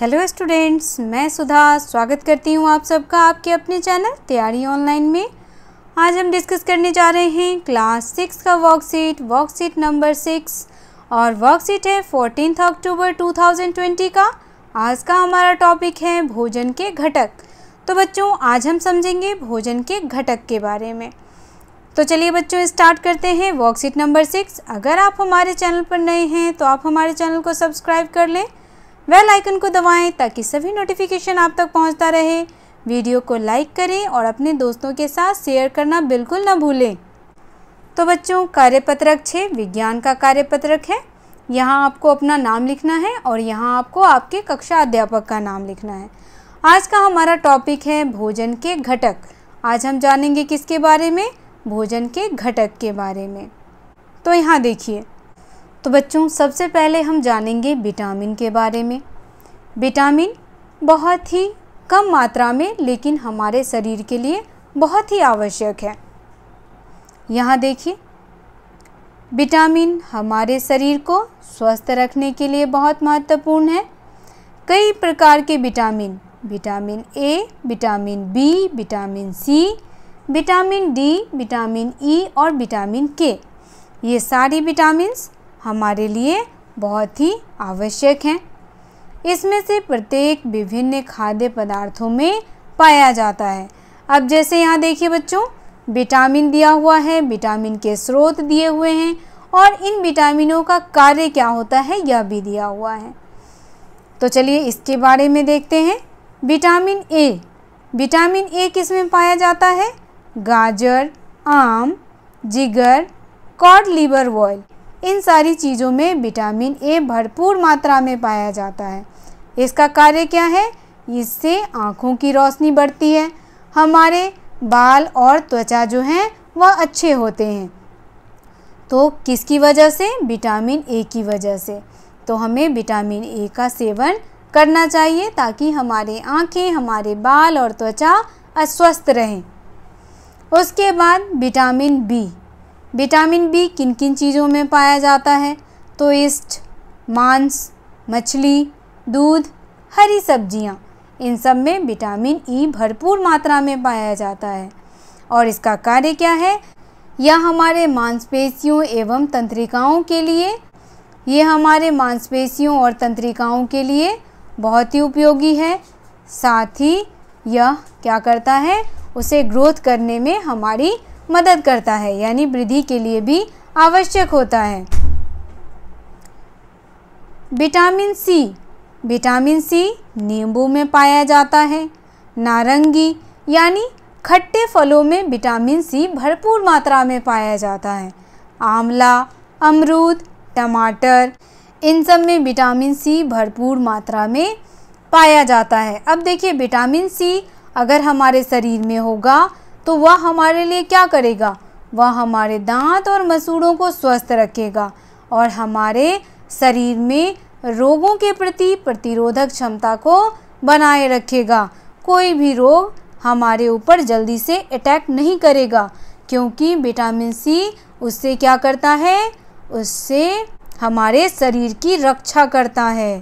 hello students मैं सुधा स्वागत करती हूँ आप सबका आपके अपने चैनल तैयारी ऑनलाइन में आज हम डिस्कस करने जा रहे हैं क्लास सिक्स का वर्कशीट वर्कशीट नंबर सिक्स और वर्कशीट है फोर्टीन अक्टूबर 2020 का आज का हमारा टॉपिक है भोजन के घटक तो बच्चों आज हम समझेंगे भोजन के घटक के बारे में तो चलिए बच्चों स्टार्ट करते हैं वर्कशीट नंबर सिक्स अगर आप हमारे चैनल पर नए हैं तो आप हमारे चैनल को सब्सक्राइब कर लें वेल आइकन को दबाएं ताकि सभी नोटिफिकेशन आप तक पहुंचता रहे वीडियो को लाइक करें और अपने दोस्तों के साथ शेयर करना बिल्कुल ना भूलें तो बच्चों कार्यपत्रक छः विज्ञान का कार्यपत्रक है यहाँ आपको अपना नाम लिखना है और यहाँ आपको आपके कक्षा अध्यापक का नाम लिखना है आज का हमारा टॉपिक है भोजन के घटक आज हम जानेंगे किसके बारे में भोजन के घटक के बारे में तो यहाँ देखिए तो बच्चों सबसे पहले हम जानेंगे विटामिन के बारे में विटामिन बहुत ही कम मात्रा में लेकिन हमारे शरीर के लिए बहुत ही आवश्यक है यहाँ देखिए विटामिन हमारे शरीर को स्वस्थ रखने के लिए बहुत महत्वपूर्ण है कई प्रकार के vitamin vitamin A vitamin B vitamin C vitamin D vitamin E e और विटामिन के ये सारी विटामिन्स हमारे लिए बहुत ही आवश्यक हैं इसमें से प्रत्येक विभिन्न खाद्य पदार्थों में पाया जाता है अब जैसे यहाँ देखिए बच्चों विटामिन दिया हुआ है विटामिन के स्रोत दिए हुए हैं और इन विटामिनों का कार्य क्या होता है यह भी दिया हुआ है तो चलिए इसके बारे में देखते हैं विटामिन ए विटामिन ए किस में पाया जाता है गाजर आम जिगर कॉड लीवर ऑयल इन सारी चीज़ों में विटामिन ए भरपूर मात्रा में पाया जाता है इसका कार्य क्या है इससे आँखों की रोशनी बढ़ती है हमारे बाल और त्वचा जो हैं वह अच्छे होते हैं तो किसकी वजह से विटामिन ए की वजह से तो हमें विटामिन ए का सेवन करना चाहिए ताकि हमारे आँखें हमारे बाल और त्वचा अस्वस्थ रहें उसके बाद विटामिन बी विटामिन बी किन किन चीज़ों में पाया जाता है तो इस्ट मांस मछली दूध हरी सब्जियाँ इन सब में विटामिन ई e भरपूर मात्रा में पाया जाता है और इसका कार्य क्या है यह हमारे मांसपेशियों एवं तंत्रिकाओं के लिए ये हमारे मांसपेशियों और तंत्रिकाओं के लिए बहुत ही उपयोगी है साथ ही यह क्या करता है उसे ग्रोथ करने में हमारी मदद करता है यानी वृद्धि के लिए भी आवश्यक होता है विटामिन सी विटामिन सी नींबू में पाया जाता है नारंगी यानी खट्टे फलों में विटामिन सी भरपूर मात्रा में पाया जाता है आंवला अमरूद टमाटर इन सब में विटामिन सी भरपूर मात्रा में पाया जाता है अब देखिए विटामिन सी अगर हमारे शरीर में होगा तो वह हमारे लिए क्या करेगा वह हमारे दांत और मसूड़ों को स्वस्थ रखेगा और हमारे शरीर में रोगों के प्रति प्रतिरोधक क्षमता को बनाए रखेगा कोई भी रोग हमारे ऊपर जल्दी से अटैक नहीं करेगा क्योंकि विटामिन सी उससे क्या करता है उससे हमारे शरीर की रक्षा करता है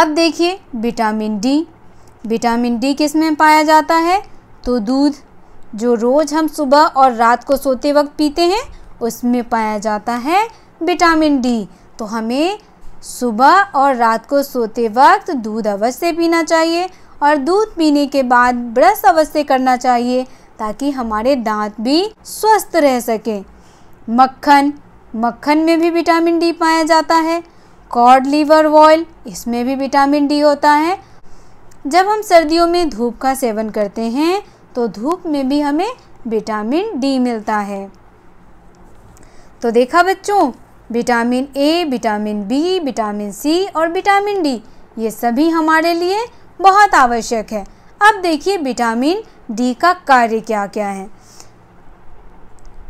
अब देखिए विटामिन डी विटामिन डी किस में पाया जाता है तो दूध जो रोज़ हम सुबह और रात को सोते वक्त पीते हैं उसमें पाया जाता है विटामिन डी तो हमें सुबह और रात को सोते वक्त दूध अवश्य पीना चाहिए और दूध पीने के बाद ब्रश अवश्य करना चाहिए ताकि हमारे दांत भी स्वस्थ रह सकें मक्खन मक्खन में भी विटामिन डी पाया जाता है कॉड लीवर ऑयल इसमें भी विटामिन डी होता है जब हम सर्दियों में धूप का सेवन करते हैं तो धूप में भी हमें विटामिन डी मिलता है तो देखा बच्चों vitamin A vitamin B vitamin C और विटामिन डी ये सभी हमारे लिए बहुत आवश्यक है अब देखिए विटामिन डी का कार्य क्या क्या है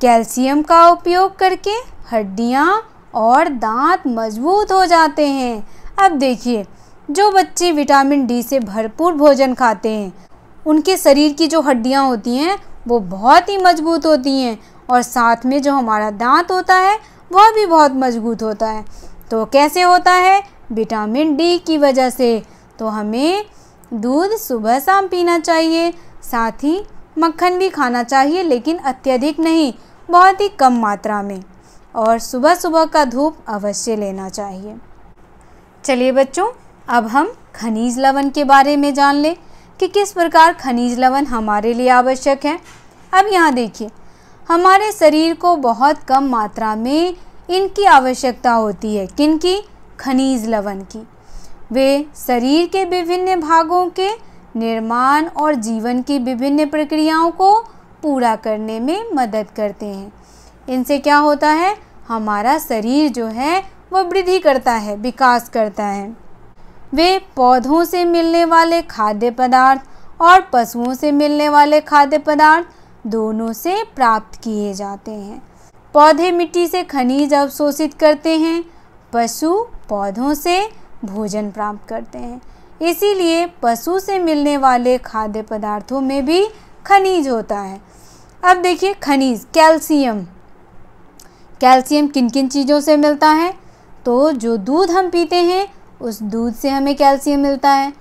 कैल्शियम का उपयोग करके हड्डियाँ और दांत मजबूत हो जाते हैं अब देखिए जो बच्चे विटामिन डी से भरपूर भोजन खाते हैं उनके शरीर की जो हड्डियाँ होती हैं वो बहुत ही मजबूत होती हैं और साथ में जो हमारा दांत होता है वह भी बहुत मजबूत होता है तो कैसे होता है विटामिन डी की वजह से तो हमें दूध सुबह शाम पीना चाहिए साथ ही मक्खन भी खाना चाहिए लेकिन अत्यधिक नहीं बहुत ही कम मात्रा में और सुबह सुबह का धूप अवश्य लेना चाहिए चलिए बच्चों अब हम खनिज लवण के बारे में जान लें कि किस प्रकार खनिज लवण हमारे लिए आवश्यक है अब यहाँ देखिए हमारे शरीर को बहुत कम मात्रा में इनकी आवश्यकता होती है किन की खनिज लवण की वे शरीर के विभिन्न भागों के निर्माण और जीवन की विभिन्न प्रक्रियाओं को पूरा करने में मदद करते हैं इनसे क्या होता है हमारा शरीर जो है वह वृद्धि करता है विकास करता है वे पौधों से मिलने वाले खाद्य पदार्थ और पशुओं से मिलने वाले खाद्य पदार्थ दोनों से प्राप्त किए जाते हैं पौधे मिट्टी से खनिज अवशोषित करते हैं पशु पौधों से भोजन प्राप्त करते हैं इसीलिए पशु से मिलने वाले खाद्य पदार्थों में भी खनिज होता है अब देखिए खनिज कैल्शियम कैल्शियम किन किन चीज़ों से मिलता है तो जो दूध हम पीते हैं उस दूध से हमें कैल्शियम मिलता है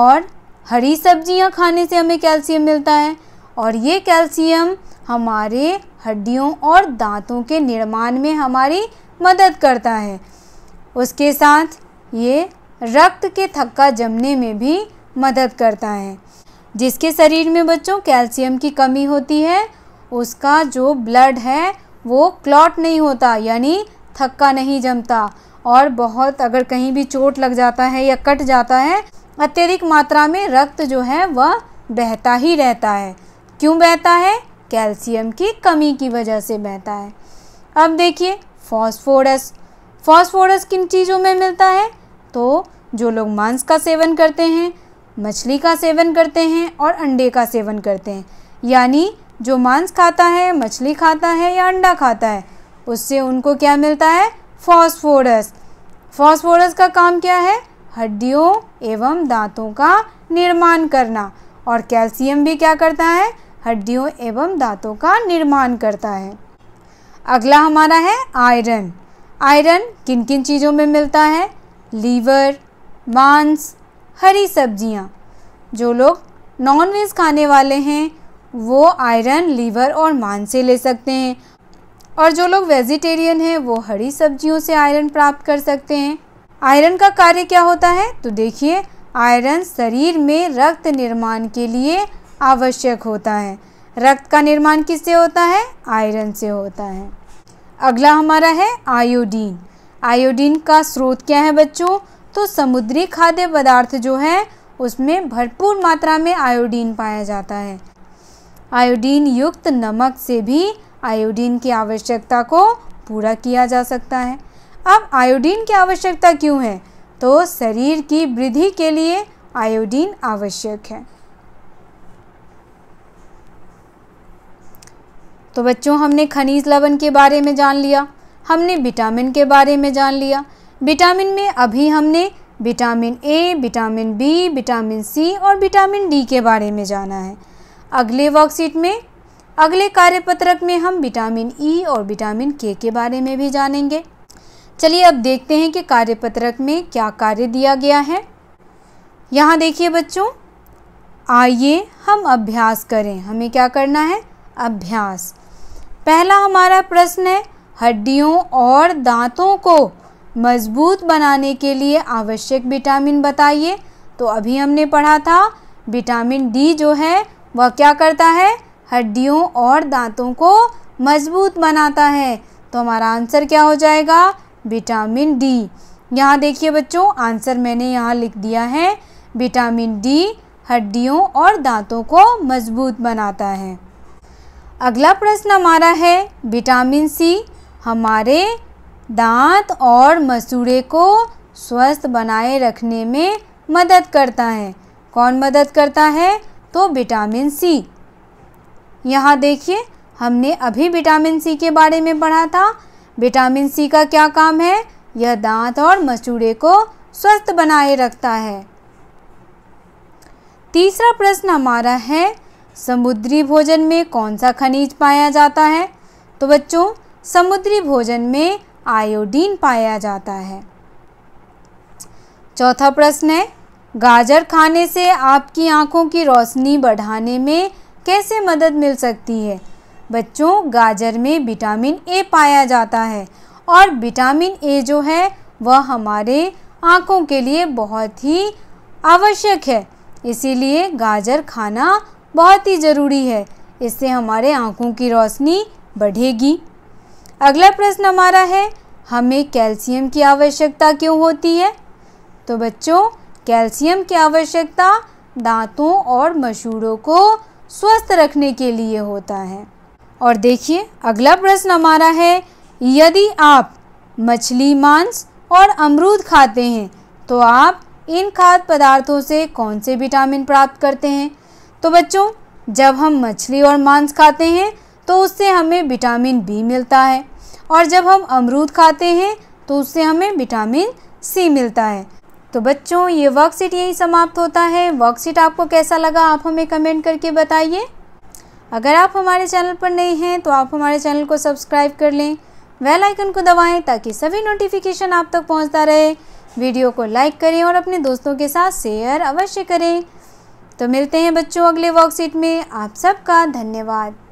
और हरी सब्जियां खाने से हमें कैल्शियम मिलता है और ये कैल्शियम हमारे हड्डियों और दांतों के निर्माण में हमारी मदद करता है उसके साथ ये रक्त के थक्का जमने में भी मदद करता है जिसके शरीर में बच्चों कैल्शियम की कमी होती है उसका जो ब्लड है वो क्लॉट नहीं होता यानी थक्का नहीं जमता और बहुत अगर कहीं भी चोट लग जाता है या कट जाता है अत्यधिक मात्रा में रक्त जो है वह बहता ही रहता है क्यों बहता है कैल्शियम की कमी की वजह से बहता है अब देखिए फॉस्फोरस फॉस्फोरस किन चीज़ों में मिलता है तो जो लोग मांस का सेवन करते हैं मछली का सेवन करते हैं और अंडे का सेवन करते हैं यानी जो मांस खाता है मछली खाता है या अंडा खाता है उससे उनको क्या मिलता है फॉस्फोरस फॉस्फोरस का काम क्या है हड्डियों एवं दांतों का निर्माण करना और कैल्शियम भी क्या करता है हड्डियों एवं दांतों का निर्माण करता है अगला हमारा है आयरन आयरन किन किन चीज़ों में मिलता है लीवर मांस हरी सब्जियाँ जो लोग नॉनवेज खाने वाले हैं वो आयरन लीवर और मांस से ले सकते हैं और जो लोग वेजिटेरियन हैं वो हरी सब्जियों से आयरन प्राप्त कर सकते हैं आयरन का कार्य क्या होता है तो देखिए आयरन शरीर में रक्त निर्माण के लिए आवश्यक होता है रक्त का निर्माण किससे होता है आयरन से होता है अगला हमारा है आयोडीन आयोडीन का स्रोत क्या है बच्चों तो समुद्री खाद्य पदार्थ जो है उसमें भरपूर मात्रा में आयोडीन पाया जाता है आयोडीन युक्त नमक से भी आयोडीन की आवश्यकता को पूरा किया जा सकता है अब आयोडीन की आवश्यकता क्यों है तो शरीर की वृद्धि के लिए आयोडीन आवश्यक है तो बच्चों हमने खनिज लवण के बारे में जान लिया हमने विटामिन के बारे में जान लिया विटामिन में अभी हमने vitamin A vitamin B vitamin C और विटामिन डी के बारे में जाना है अगले वर्कशीट में अगले कार्यपत्रक में हम विटामिन ई e और विटामिन के के बारे में भी जानेंगे चलिए अब देखते हैं कि कार्यपत्रक में क्या कार्य दिया गया है यहाँ देखिए बच्चों आइए हम अभ्यास करें हमें क्या करना है अभ्यास पहला हमारा प्रश्न है हड्डियों और दांतों को मजबूत बनाने के लिए आवश्यक विटामिन बताइए तो अभी हमने पढ़ा था विटामिन डी जो है वह क्या करता है हड्डियों और दांतों को मजबूत बनाता है तो हमारा आंसर क्या हो जाएगा विटामिन डी यहाँ देखिए बच्चों आंसर मैंने यहाँ लिख दिया है विटामिन डी हड्डियों और दांतों को मजबूत बनाता है अगला प्रश्न हमारा है विटामिन सी हमारे दांत और मसूड़े को स्वस्थ बनाए रखने में मदद करता है कौन मदद करता है तो विटामिन सी यहाँ देखिए हमने अभी विटामिन सी के बारे में पढ़ा था विटामिन सी का क्या काम है यह दांत और मसूड़े को स्वस्थ बनाए रखता है तीसरा प्रश्न हमारा है समुद्री भोजन में कौन सा खनिज पाया जाता है तो बच्चों समुद्री भोजन में आयोडीन पाया जाता है चौथा प्रश्न है गाजर खाने से आपकी आंखों की रोशनी बढ़ाने में कैसे मदद मिल सकती है बच्चों गाजर में विटामिन ए पाया जाता है और विटामिन ए जो है वह हमारे आँखों के लिए बहुत ही आवश्यक है इसीलिए गाजर खाना बहुत ही ज़रूरी है इससे हमारे आँखों की रोशनी बढ़ेगी अगला प्रश्न हमारा है हमें कैल्शियम की आवश्यकता क्यों होती है तो बच्चों कैल्शियम की आवश्यकता दांतों और मशूड़ों को स्वस्थ रखने के लिए होता है और देखिए अगला प्रश्न हमारा है यदि आप मछली मांस और अमरूद खाते हैं तो आप इन खाद्य पदार्थों से कौन से विटामिन प्राप्त करते हैं तो बच्चों जब हम मछली और मांस खाते हैं तो उससे हमें विटामिन बी मिलता है और जब हम अमरूद खाते हैं तो उससे हमें विटामिन सी मिलता है तो बच्चों ये वर्कशीट यही समाप्त होता है वर्कशीट आपको कैसा लगा आप हमें कमेंट करके बताइए अगर आप हमारे चैनल पर नए हैं तो आप हमारे चैनल को सब्सक्राइब कर लें वेल आइकन को दबाएं ताकि सभी नोटिफिकेशन आप तक पहुंचता रहे वीडियो को लाइक करें और अपने दोस्तों के साथ शेयर अवश्य करें तो मिलते हैं बच्चों अगले वर्कशीट में आप सबका धन्यवाद